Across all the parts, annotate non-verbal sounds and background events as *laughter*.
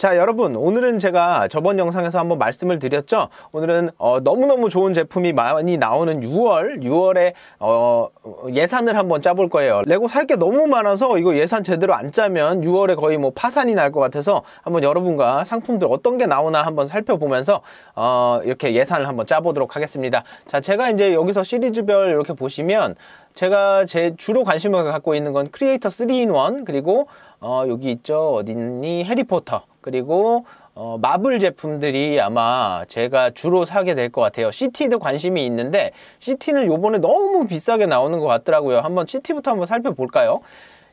자 여러분 오늘은 제가 저번 영상에서 한번 말씀을 드렸죠 오늘은 어, 너무너무 좋은 제품이 많이 나오는 6월 6월에 어, 예산을 한번 짜볼 거예요 레고 살 게 너무 많아서 이거 예산 제대로 안 짜면 6월에 거의 뭐 파산이 날 것 같아서 한번 여러분과 상품들 어떤 게 나오나 한번 살펴보면서 어, 이렇게 예산을 한번 짜보도록 하겠습니다 자 제가 이제 여기서 시리즈별 이렇게 보시면 제가 제 주로 관심을 갖고 있는 건 크리에이터 3인1 그리고 어, 여기 있죠 어딨니 해리포터 그리고 어, 마블 제품들이 아마 제가 주로 사게 될 것 같아요 CT도 관심이 있는데 CT는 요번에 너무 비싸게 나오는 것 같더라고요 한번 CT부터 한번 살펴볼까요?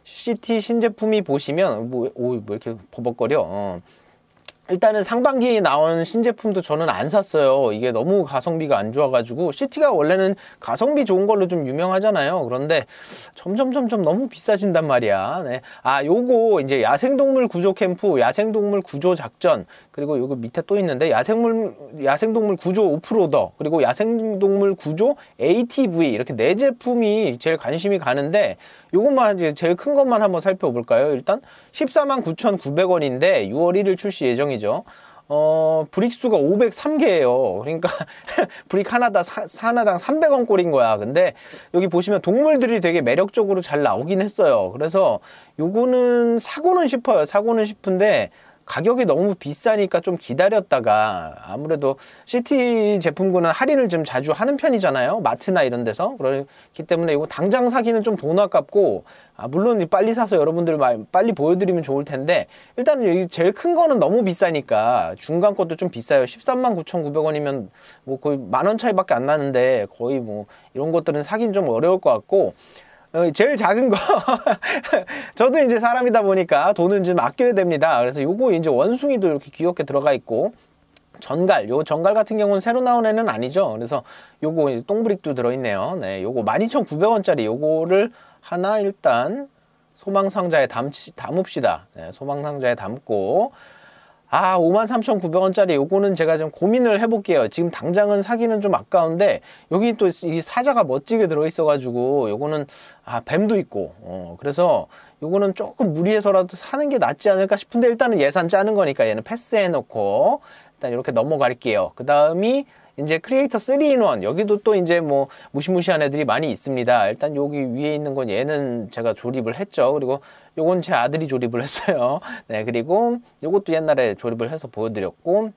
CT 신제품이 보시면 뭐, 오, 왜 뭐 이렇게 버벅거려 어. 일단은 상반기에 나온 신제품도 저는 안 샀어요 이게 너무 가성비가 안 좋아가지고 시티가 원래는 가성비 좋은 걸로 좀 유명하잖아요 그런데 점점점점 너무 비싸진단 말이야 네. 아 요거 이제 야생동물 구조 캠프 야생동물 구조 작전 그리고 요거 밑에 또 있는데 야생물, 야생동물 구조 오프로더 그리고 야생동물 구조 ATV 이렇게 네 제품이 제일 관심이 가는데 요것만 이제 제일 큰 것만 한번 살펴볼까요? 일단 14만 9,900원인데 6월 1일 출시 예정이죠. 어, 브릭 수가 503개예요. 그러니까 *laughs* 브릭 하나다 사, 하나당 300원 꼴인 거야. 근데 여기 보시면 동물들이 되게 매력적으로 잘 나오긴 했어요. 그래서 요거는 사고는 싶어요. 사고는 싶은데 가격이 너무 비싸니까 좀 기다렸다가 아무래도 시티 제품군은 할인을 좀 자주 하는 편이잖아요 마트나 이런 데서 그렇기 때문에 이거 당장 사기는 좀 돈 아깝고 아 물론 빨리 사서 여러분들 빨리 보여드리면 좋을 텐데 일단은 여기 제일 큰 거는 너무 비싸니까 중간 것도 좀 비싸요 13만 9,900원이면 뭐 거의 만 원 차이밖에 안 나는데 거의 뭐 이런 것들은 사긴 좀 어려울 것 같고 어, 제일 작은 거 *laughs* 저도 이제 사람이다 보니까 돈은 좀 아껴야 됩니다 그래서 요거 이제 원숭이도 이렇게 귀엽게 들어가 있고 전갈 요 전갈 같은 경우는 새로 나온 애는 아니죠 그래서 요거 똥브릭도 들어있네요 네 요거 12,900원짜리 요거를 하나 일단 소망상자에 담치, 담읍시다 네, 소망상자에 담고 아 53,900원짜리 요거는 제가 좀 고민을 해볼게요 지금 당장은 사기는 좀 아까운데 여기 또 이 사자가 멋지게 들어있어 가지고 요거는 아 뱀도 있고 어 그래서 요거는 조금 무리해서라도 사는 게 낫지 않을까 싶은데 일단은 예산 짜는 거니까 얘는 패스해 놓고 일단 이렇게 넘어갈게요 그 다음이 이제 크리에이터 3인원 여기도 또 이제 뭐 무시무시한 애들이 많이 있습니다. 일단 여기 위에 있는 건 얘는 제가 조립을 했죠. 그리고 요건 제 아들이 조립을 했어요. *laughs* 네, 그리고 요것도 옛날에 조립을 해서 보여드렸고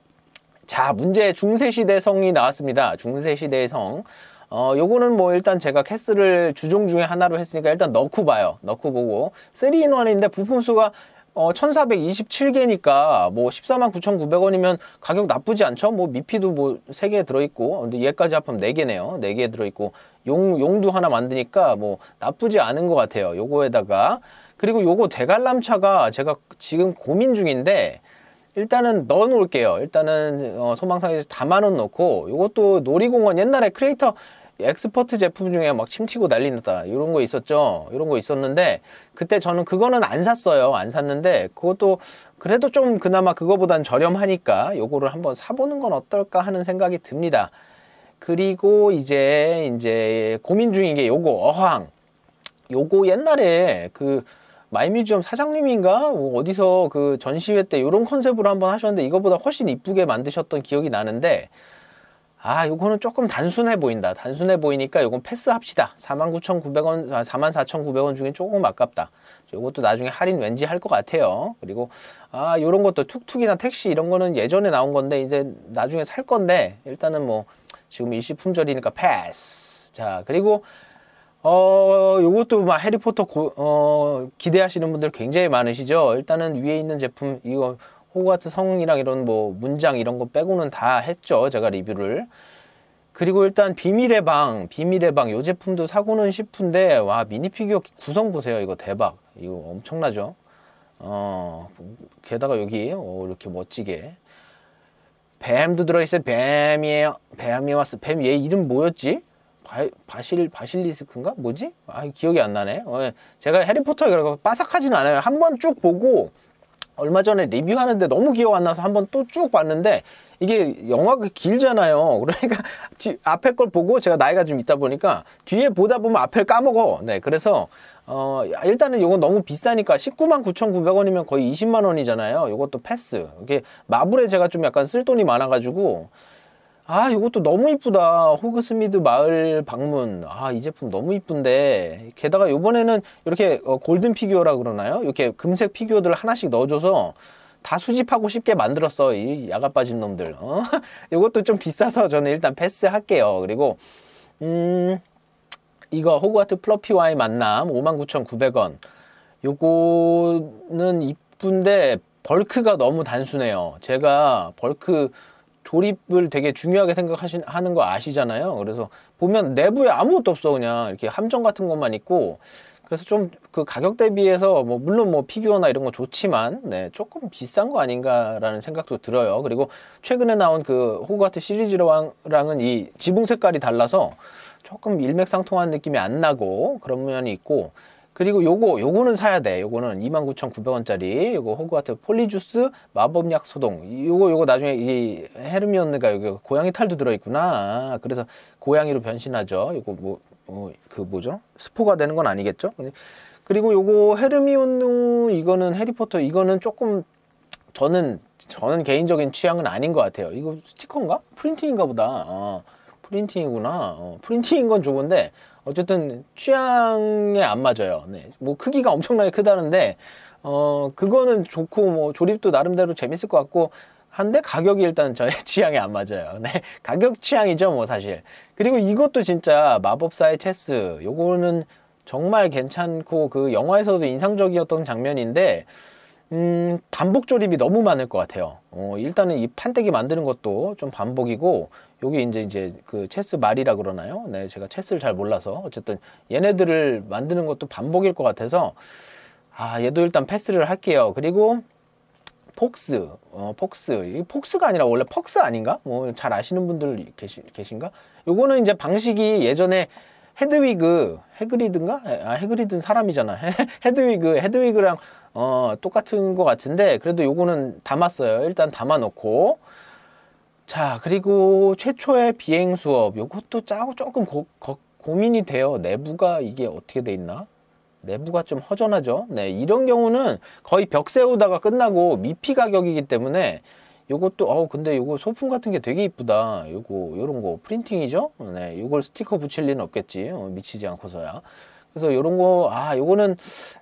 자, 문제 중세시대성이 나왔습니다. 중세시대의 성. 어, 요거는 뭐 일단 제가 캐스를 주종 중에 하나로 했으니까 일단 넣고 봐요. 넣고 보고. 3인원인데 부품수가 어, 1427개니까 뭐1 4 9,900원이면 가격 나쁘지 않죠? 뭐 미피도 뭐 3개 들어있고 근데 얘까지 합하면 4개네요. 4개 들어있고 용, 용도 하나 만드니까 뭐 나쁘지 않은 것 같아요. 요거에다가 그리고 요거 대갈람차가 제가 지금 고민 중인데 일단은 넣어 놓을게요. 일단은 어, 소망상에서 담아 놓고 요것도 놀이공원 옛날에 크리에이터 엑스퍼트 제품 중에 막침치고 난리 났다 이런 거 있었죠 이런 거 있었는데 그때 저는 그거는 안 샀어요 안 샀는데 그것도 그래도 좀 그나마 그거보단 저렴하니까 요거를 한번 사보는 건 어떨까 하는 생각이 듭니다 그리고 이제 이제 고민 중인 게 요거 어항 요거 옛날에 그 마이뮤지엄 사장님인가 뭐 어디서 그 전시회 때요런 컨셉으로 한번 하셨는데 이거보다 훨씬 이쁘게 만드셨던 기억이 나는데 아 요거는 조금 단순해 보인다 단순해 보이니까 요건 패스합시다 49,900원 44,900원 중에 조금 아깝다 요것도 나중에 할인 왠지 할 것 같아요 그리고 아 요런 것도 툭툭이나 택시 이런 거는 예전에 나온 건데 이제 나중에 살 건데 일단은 뭐 지금 일시품절이니까 패스 자 그리고 어 요것도 막 해리포터 고, 어, 기대하시는 분들 굉장히 많으시죠 일단은 위에 있는 제품 이거 호그와트 성이랑 이런 뭐 문장 이런 거 빼고는 다 했죠. 제가 리뷰를. 그리고 일단 비밀의 방, 비밀의 방 요 제품도 사고는 싶은데 와 미니피규어 구성 보세요. 이거 대박. 이거 엄청나죠. 어 게다가 여기 어, 이렇게 멋지게 뱀도 들어있어요. 뱀이에요. 뱀이 왔어. 뱀 얘 이름 뭐였지? 바, 바실 바실리스크인가? 뭐지? 아 기억이 안 나네. 어, 예. 제가 해리포터 그래고 빠삭하진 않아요. 한번 쭉 보고 얼마 전에 리뷰하는데 너무 기억 안 나서 한번 또 쭉 봤는데 이게 영화가 길잖아요. *laughs* 그러니까 뒤, 앞에 걸 보고 제가 나이가 좀 있다 보니까 뒤에 보다 보면 앞을 까먹어. 네, 그래서 어, 일단은 이건 너무 비싸니까 19만 9,900원이면 거의 20만 원이잖아요. 이것도 패스. 이게 마블에 제가 좀 약간 쓸 돈이 많아가지고 아 이것도 너무 이쁘다 호그스미드 마을 방문 아이 제품 너무 이쁜데 게다가 요번에는 이렇게 어, 골든 피규어라 그러나요 이렇게 금색 피규어들 하나씩 넣어줘서 다 수집하고 쉽게 만들었어 이 야가 빠진 놈들 어? 이것도 *laughs* 좀 비싸서 저는 일단 패스할게요 그리고 음 이거 호그와트 플러피와의 만남 59,900원 요거는 이쁜데 벌크가 너무 단순해요 제가 벌크 조립을 되게 중요하게 생각하는 거 아시잖아요 그래서 보면 내부에 아무것도 없어 그냥 이렇게 함정 같은 것만 있고 그래서 좀 그 가격 대비해서 뭐 물론 뭐 피규어나 이런 거 좋지만 네, 조금 비싼 거 아닌가라는 생각도 들어요. 그리고 최근에 나온 그 호그와트 시리즈랑은 이 지붕 색깔이 달라서 조금 일맥상통한 느낌이 안 나고 그런 면이 있고 그리고 요거 요거는 사야 돼 요거는 29,900원짜리 요거 호그와트 폴리주스 마법약 소동 요거 요거 나중에 이 헤르미온느가 여기 고양이 탈도 들어있구나 그래서 고양이로 변신하죠 요거 뭐그 어, 뭐죠 스포가 되는 건 아니겠죠 그리고 요거 헤르미온느 이거는 해리포터 이거는 조금 저는 저는 개인적인 취향은 아닌 것 같아요 이거 스티커인가 프린팅인가 보다 어, 프린팅이구나 어, 프린팅인 건 좋은데 어쨌든 취향에 안 맞아요. 네. 뭐 크기가 엄청나게 크다는데 어 그거는 좋고 뭐 조립도 나름대로 재밌을 것 같고 한데 가격이 일단 *laughs* 저의 취향에 안 맞아요. 네. 가격 취향이죠, 뭐 사실. 그리고 이것도 진짜 마법사의 체스. 요거는 정말 괜찮고 그 영화에서도 인상적이었던 장면인데 음, 반복 조립이 너무 많을 것 같아요. 어, 일단은 이 판때기 만드는 것도 좀 반복이고 여기 이제 이제 그 체스 말이라 그러나요? 네, 제가 체스를 잘 몰라서 어쨌든 얘네들을 만드는 것도 반복일 것 같아서 아, 얘도 일단 패스를 할게요. 그리고 폭스, 어, 폭스. 이 폭스가 아니라 원래 폭스 아닌가? 뭐 잘 아시는 분들 계시, 계신가? 요거는 이제 방식이 예전에 헤드위그, 헤그리든가? 아, 헤그리든 사람이잖아. *laughs* 헤드위그, 헤드위그랑 어, 똑같은 것 같은데 그래도 요거는 담았어요. 일단 담아놓고 자 그리고 최초의 비행 수업 요것도 짜고 조금 고, 고, 고민이 돼요 내부가 이게 어떻게 돼 있나 내부가 좀 허전하죠 네 이런 경우는 거의 벽 세우다가 끝나고 미피 가격이기 때문에 요것도 어 근데 요거 소품 같은 게 되게 이쁘다 요거 요런 거 프린팅이죠 네 요걸 스티커 붙일 리는 없겠지 어, 미치지 않고서야 그래서 요런 거아 요거는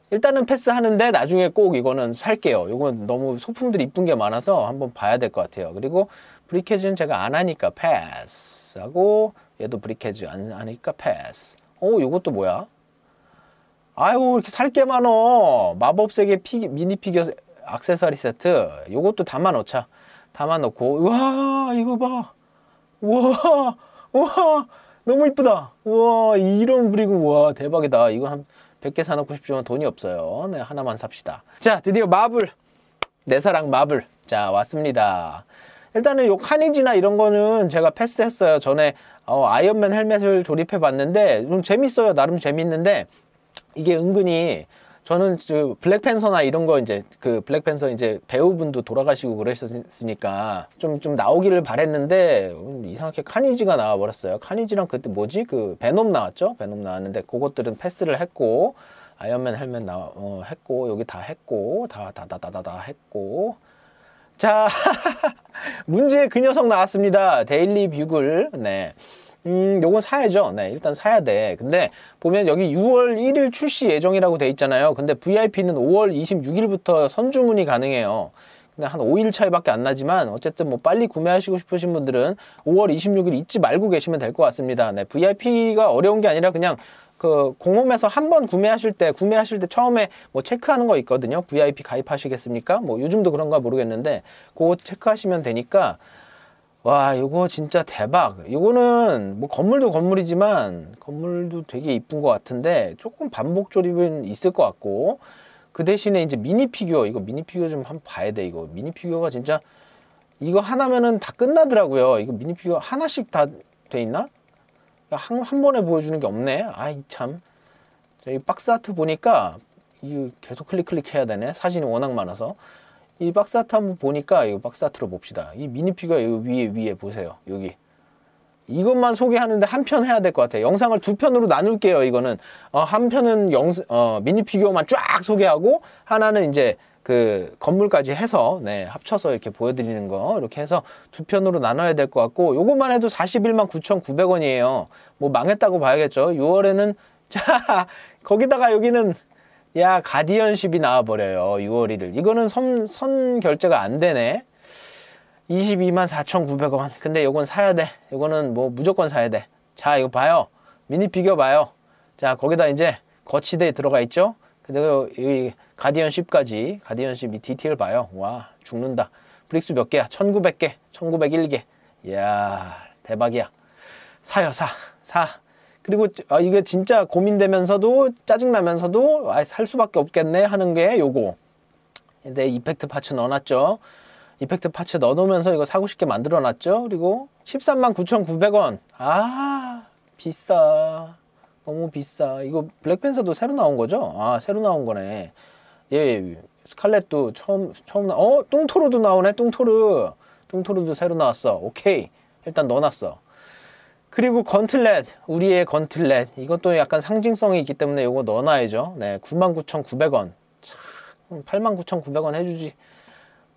일단은 패스하는데 나중에 꼭 이거는 살게요 요건 너무 소품들이 이쁜 게 많아서 한번 봐야 될 것 같아요 그리고 브리케즈는 제가 안 하니까 패스 하고 얘도 브리케즈 안 하니까 패스 오 어, 요것도 뭐야? 아유 이렇게 살게 많어 마법세계 피, 기 미니 피겨 액세서리 세트 요것도 담아놓자 담아놓고 우와 이거 봐 우와 우와 너무 이쁘다 우와 이런 브리고 우와 대박이다 이거 한 100개 사놓고 싶지만 돈이 없어요 네 하나만 삽시다 자 드디어 마블 내 사랑 마블 자 왔습니다 일단은 요 카니지나 이런 거는 제가 패스했어요. 전에 어, 아이언맨 헬멧을 조립해 봤는데 좀 재밌어요. 나름 재밌는데 이게 은근히 저는 그 블랙팬서나 이런 거 이제 그 블랙팬서 이제 배우분도 돌아가시고 그랬으니까 좀 좀 나오기를 바랬는데 음, 이상하게 카니지가 나와 버렸어요. 카니지랑 그때 뭐지 그 베놈 나왔죠? 베놈 나왔는데 그것들은 패스를 했고 아이언맨 헬멧 나 어, 했고 여기 다 했고 다 다 다 다다다 했고 자, *laughs* 문제의 그 녀석 나왔습니다. 데일리 뷰글. 네. 음, 요건 사야죠. 네, 일단 사야 돼. 근데 보면 여기 6월 1일 출시 예정이라고 돼 있잖아요. 근데 VIP는 5월 26일부터 선주문이 가능해요. 근데 한 5일 차이밖에 안 나지만 어쨌든 뭐 빨리 구매하시고 싶으신 분들은 5월 26일 잊지 말고 계시면 될 것 같습니다. 네, VIP가 어려운 게 아니라 그냥 그 공홈에서 한 번 구매하실 때 구매하실 때 처음에 뭐 체크하는 거 있거든요. VIP 가입하시겠습니까? 뭐 요즘도 그런가 모르겠는데 그거 체크하시면 되니까 와 이거 진짜 대박 이거는 뭐 건물도 건물이지만 건물도 되게 이쁜 것 같은데 조금 반복 조립은 있을 것 같고 그 대신에 이제 미니 피규어 이거 미니 피규어 좀 한번 봐야 돼 이거 미니 피규어가 진짜 이거 하나면은 다 끝나더라고요 이거 미니 피규어 하나씩 다 돼 있나 그러니까 한, 한 번에 보여주는 게 없네. 아이 참. 이 박스 아트 보니까 이 계속 클릭 클릭해야 되네. 사진이 워낙 많아서. 이 박스 아트 한번 보니까 이 박스 아트로 봅시다. 이 미니피규어 여기 위에 위에 보세요. 여기. 이것만 소개하는데 한 편 해야 될 것 같아요. 영상을 두 편으로 나눌게요. 이거는 어, 한 편은 영 어, 미니피규어만 쫙 소개하고 하나는 이제 그 건물까지 해서 네, 합쳐서 이렇게 보여드리는 거 이렇게 해서 두 편으로 나눠야 될 것 같고 요것만 해도 41만 9,900원이에요. 뭐 망했다고 봐야겠죠. 6월에는 *laughs* 자 거기다가 여기는 야 가디언십이 나와버려요. 6월 1일 이거는 선, 선 결제가 안 되네. 22만 4,900원. 근데 요건 사야 돼. 요거는 뭐 무조건 사야 돼. 자 이거 봐요. 미니 비교 봐요. 자 거기다 이제 거치대에 들어가 있죠. 그래서 이 가디언 10까지 가디언 10이 디테일 봐요. 와 죽는다. 브릭스 몇 개야? 1900개, 1901개. 이야 대박이야. 사요 사, 사. 그리고 아, 이게 진짜 고민되면서도 짜증나면서도 아, 살 수밖에 없겠네 하는 게 요거. 근데 이펙트 파츠 넣어놨죠. 이펙트 파츠 넣어놓으면서 이거 사고 싶게 만들어놨죠. 그리고 139,900원. 아 비싸. 너무 비싸 이거 블랙팬서도 새로 나온 거죠? 아 새로 나온 거네 예, 예. 스칼렛도 처음 처음 나 어? 뚱토르도 나오네 뚱토르뚱토르도 새로 나왔어 오케이 일단 넣어놨어 그리고 건틀렛 우리의 건틀렛 이것도 약간 상징성이 있기 때문에 이거 넣어놔야죠 네 99,900원 참 89,900원 해주지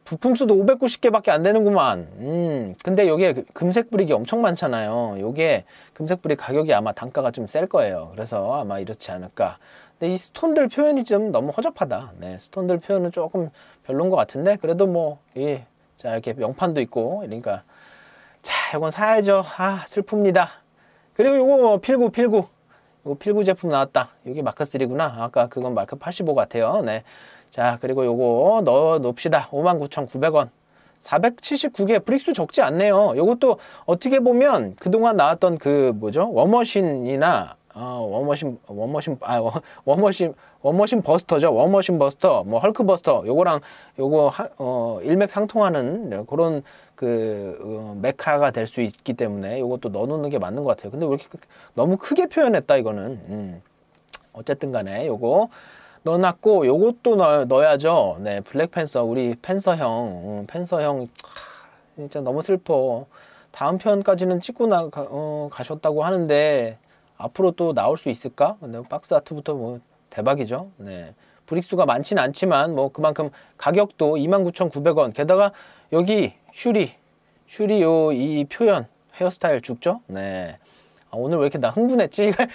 부품수도 590개밖에 안 되는구만 음 근데 여기에 그 금색 브릭이 엄청 많잖아요 요게 금색 브릭 가격이 아마 단가가 좀 셀 거예요 그래서 아마 이렇지 않을까 근데 이 스톤들 표현이 좀 너무 허접하다 네 스톤들 표현은 조금 별론 것 같은데 그래도 뭐 이자 예, 이렇게 명판도 있고 그러니까 자 이건 사야죠 아 슬픕니다 그리고 요거 뭐 필구 필구 이거 필구 제품 나왔다 여기 마크3구나 아까 그건 마크 85 같아요 네자 그리고 요거 넣어 놓읍시다 59,900원 479개 브릭수 적지 않네요 요것도 어떻게 보면 그동안 나왔던 그 뭐죠 워머신이나 어, 워머신 워머신 아 워머신 워머신 버스터죠 워머신 버스터 뭐 헐크 버스터 요거랑 요거 하, 어, 일맥상통하는 그런 그 어, 메카가 될 수 있기 때문에 요것도 넣어놓는 게 맞는 것 같아요 근데 왜 이렇게 너무 크게 표현했다 이거는 음. 어쨌든 간에 요거 넣어놨고 요것도 넣, 어야죠네 블랙팬서 우리 팬서 형 음, 팬서 형 하, 진짜 너무 슬퍼 다음 편까지는 찍고 나, 가, 어, 가셨다고 하는데 앞으로 또 나올 수 있을까? 네, 박스 아트부터 뭐 대박이죠 네 브릭수가 많진 않지만 뭐 그만큼 가격도 29,900원 게다가 여기 슈리 슈리 요이 표현 헤어스타일 죽죠? 네 아, 오늘 왜 이렇게 나 흥분했지? *laughs* 이거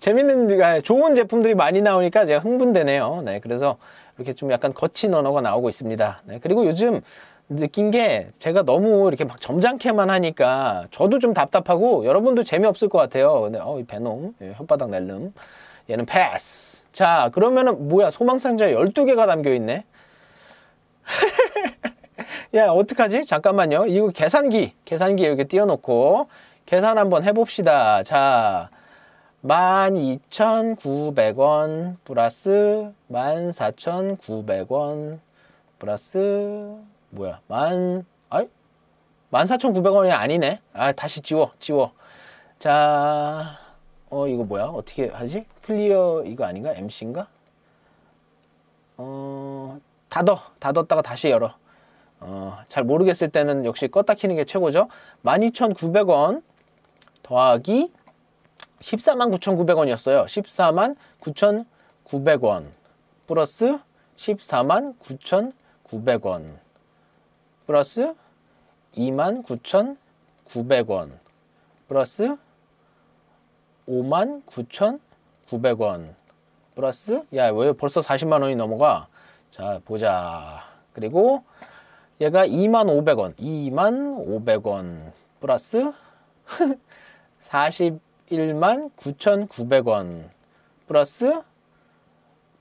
재밌는, 아, 좋은 제품들이 많이 나오니까 제가 흥분되네요. 네, 그래서 이렇게 좀 약간 거친 언어가 나오고 있습니다. 네, 그리고 요즘 느낀 게 제가 너무 이렇게 막 점잖게만 하니까 저도 좀 답답하고 여러분도 재미없을 것 같아요. 근데 어, 이 베놈, 예, 혓바닥 날름, 얘는 패스. 자, 그러면은 뭐야 소망상자 12개가 담겨있네? *laughs* 야, 어떡하지? 잠깐만요. 이거 계산기, 계산기 이렇게 띄워놓고 계산 한번 해봅시다. 자, 12,900원 플러스 14,900원 플러스 뭐야? 만 아이 14,900원이 아니네. 아, 다시 지워. 지워. 자, 어 이거 뭐야? 어떻게 하지? 클리어 이거 아닌가? MC인가? 어, 닫어. 닫었다가 다시 열어. 어, 잘 모르겠을 때는 역시 껐다 키는 게 최고죠. 12,900원 더하기 1 4 9,900원이었어요. 1 4 9,900원 플러스 1 4 9,900원 플러스 2 9,900원 플러스 5 9,900원 플러스 야왜 벌써 40만 원이 넘어가 자 보자 그리고 얘가 2만 500원 2만 500원 플러스 41만 9,900원 플러스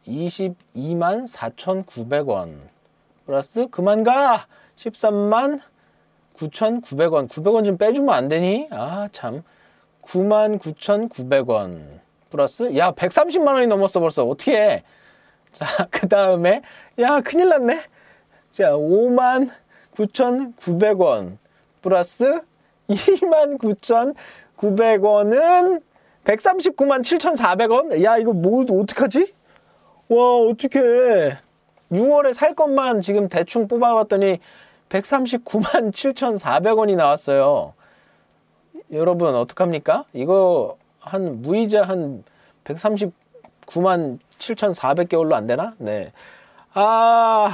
22만 4,900원 플러스 그만 가! 13만 9,900원 900원 좀 빼주면 안 되니? 아 참 99,900원 플러스 야 130만 원이 넘었어 벌써 어떻게 자그 *laughs* 다음에 야 큰일 났네 자 5만 9,900원 플러스 2 9 9 0 0 900원은 139만 7,400원? 야 이거 뭐 어떡하지? 와 어떡해 6월에 살 것만 지금 대충 뽑아봤더니 139만 7,400원이 나왔어요 여러분 어떡합니까? 이거 한 무이자 한 139만 7,400개 월로안 되나? 네. 아...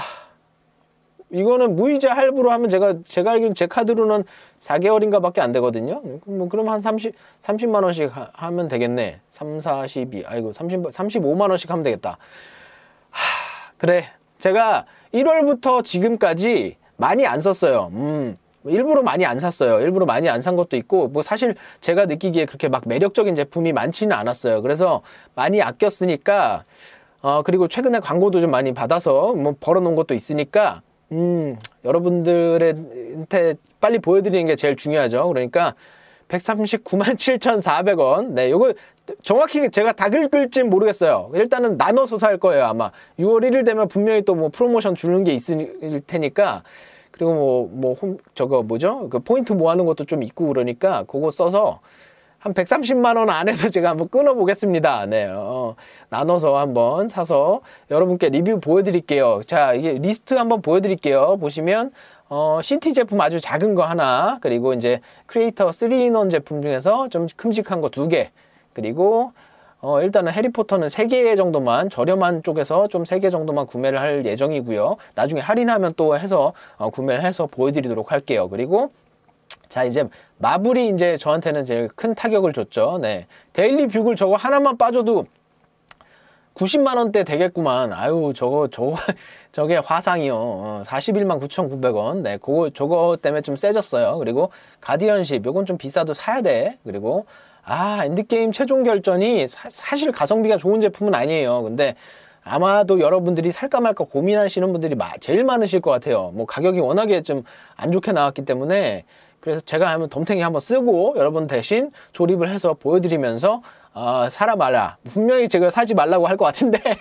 이거는 무이자 할부로 하면 제가 제가 알기로는 제 카드로는 4개월인가밖에 안 되거든요. 뭐 그럼 한 30, 30만 원씩 하, 면 되겠네. 3, 4, 12. 아이고 30, 35만 원씩 하면 되겠다. 하, 그래. 제가 1월부터 지금까지 많이 안 썼어요. 음. 뭐 일부러 많이 안 샀어요. 일부러 많이 안 산 것도 있고, 뭐 사실 제가 느끼기에 그렇게 막 매력적인 제품이 많지는 않았어요. 그래서 많이 아꼈으니까, 어, 그리고 최근에 광고도 좀 많이 받아서 뭐 벌어놓은 것도 있으니까 음, 여러분들한테 빨리 보여드리는 게 제일 중요하죠. 그러니까 139만 7,400원. 네, 요거 정확히 제가 다 긁을진 모르겠어요. 일단은 나눠서 살 거예요, 아마. 6월 1일 되면 분명히 또 뭐 프로모션 주는 게 있을 테니까. 그리고 뭐, 뭐, 홈, 저거 뭐죠? 그 포인트 모아는 것도 좀 있고 그러니까 그거 써서 한 130만 원 안에서 제가 한번 끊어 보겠습니다. 네. 어, 어, 나눠서 한번 사서 여러분께 리뷰 보여 드릴게요. 자, 이게 리스트 한번 보여 드릴게요. 보시면 어, CT 제품 아주 작은 거 하나, 그리고 이제 크리에이터 3인원 제품 중에서 좀 큼직한 거 두 개, 그리고 어, 일단은 해리포터는 3개 정도만 저렴한 쪽에서 좀3개 정도만 구매를 할 예정이고요. 나중에 할인하면 또 해서 어, 구매를 해서 보여드리도록 할게요. 그리고 자, 이제 마블이 이제 저한테는 제일 큰 타격을 줬죠. 네. 데일리 뷰글 저거 하나만 빠져도 90만 원대 되겠구만. 아유, 저거 저거 *laughs* 저게 화상이요. 41만 어, 9,900원. 네, 그거 저거 때문에 좀 세졌어요. 그리고 가디언십 요건 좀 비싸도 사야 돼. 그리고 아, 엔드게임 최종 결전이 사, 사실 가성비가 좋은 제품은 아니에요. 근데 아마도 여러분들이 살까 말까 고민하시는 분들이 마, 제일 많으실 것 같아요. 뭐 가격이 워낙에 좀 안 좋게 나왔기 때문에 그래서 제가 하면 덤탱이 한번 쓰고 여러분 대신 조립을 해서 보여드리면서 어, 사라 말라 분명히 제가 사지 말라고 할 것 같은데 *laughs*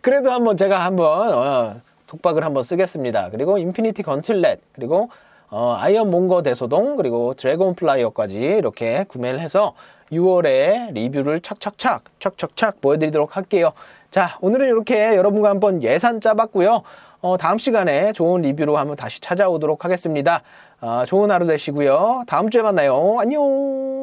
그래도 한번 제가 한번 어, 독박을 한번 쓰겠습니다 그리고 인피니티 건틀렛 그리고 어, 아이언 몽거 대소동 그리고 드래곤 플라이어까지 이렇게 구매를 해서 6월에 리뷰를 착착착 착착착 보여드리도록 할게요 자 오늘은 이렇게 여러분과 한번 예산 짜봤고요 어, 다음 시간에 좋은 리뷰로 한번 다시 찾아오도록 하겠습니다 아, 좋은 하루 되시고요. 다음 주에 만나요. 안녕.